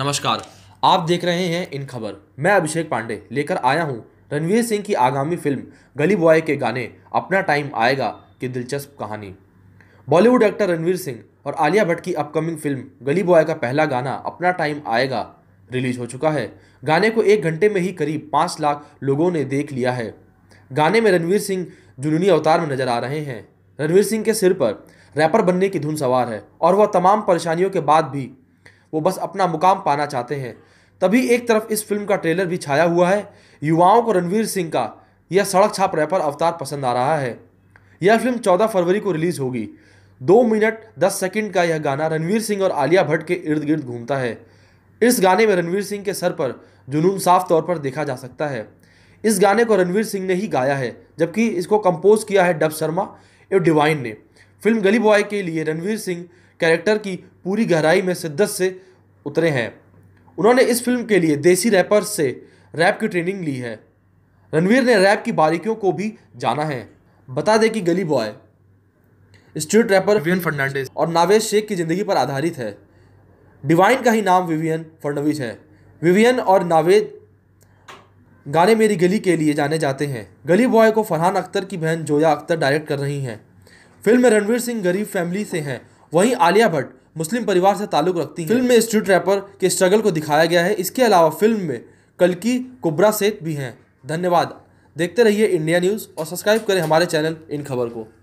नमस्कार आप देख रहे हैं इन खबर मैं अभिषेक पांडे लेकर आया हूं रणवीर सिंह की आगामी फिल्म गली बॉय के गाने अपना टाइम आएगा की दिलचस्प कहानी बॉलीवुड एक्टर रणवीर सिंह और आलिया भट्ट की अपकमिंग फिल्म गली बॉय का पहला गाना अपना टाइम आएगा रिलीज हो चुका है गाने को एक घंटे में ही करीब पाँच लाख लोगों ने देख लिया है गाने में रणवीर सिंह जुनूनी अवतार में नजर आ रहे हैं रणवीर सिंह के सिर पर रैपर बनने की धुन सवार है और वह तमाम परेशानियों के बाद भी वो बस अपना मुकाम पाना चाहते हैं तभी एक तरफ इस फिल्म का ट्रेलर भी छाया हुआ है युवाओं को रणवीर सिंह का यह सड़क छाप रैपर अवतार पसंद आ रहा है यह फिल्म 14 फरवरी को रिलीज होगी दो मिनट दस सेकंड का यह गाना रणवीर सिंह और आलिया भट्ट के इर्द गिर्द घूमता है इस गाने में रणवीर सिंह के सर पर जुनून साफ तौर पर देखा जा सकता है इस गाने को रणवीर सिंह ने ही गाया है जबकि इसको कंपोज किया है डब शर्मा एव डिवाइन ने फिल्म गली बॉय के लिए रणवीर सिंह कैरेक्टर की पूरी गहराई में शिद्दत से उतरे हैं उन्होंने इस फिल्म के लिए देसी रैपर से रैप की ट्रेनिंग ली है रणवीर ने रैप की बारीकियों को भी जाना है बता दें कि गली बॉय स्ट्रीट रैपर विवियन फर्नांडिस और नावेद शेख की ज़िंदगी पर आधारित है डिवाइन का ही नाम विवियन फडनवीस है विवियन और नावेद गाने मेरी गली के लिए जाने जाते हैं गली बॉय को फरहान अख्तर की बहन जोया अख्तर डायरेक्ट कर रही हैं फिल्म में रणवीर सिंह गरीब फैमिली से हैं वहीं आलिया भट्ट मुस्लिम परिवार से ताल्लुक रखती हैं फिल्म में स्ट्रीट रैपर के स्ट्रगल को दिखाया गया है इसके अलावा फिल्म में कलकी कुब्रा सेठ भी हैं धन्यवाद देखते रहिए इंडिया न्यूज़ और सब्सक्राइब करें हमारे चैनल इन खबर को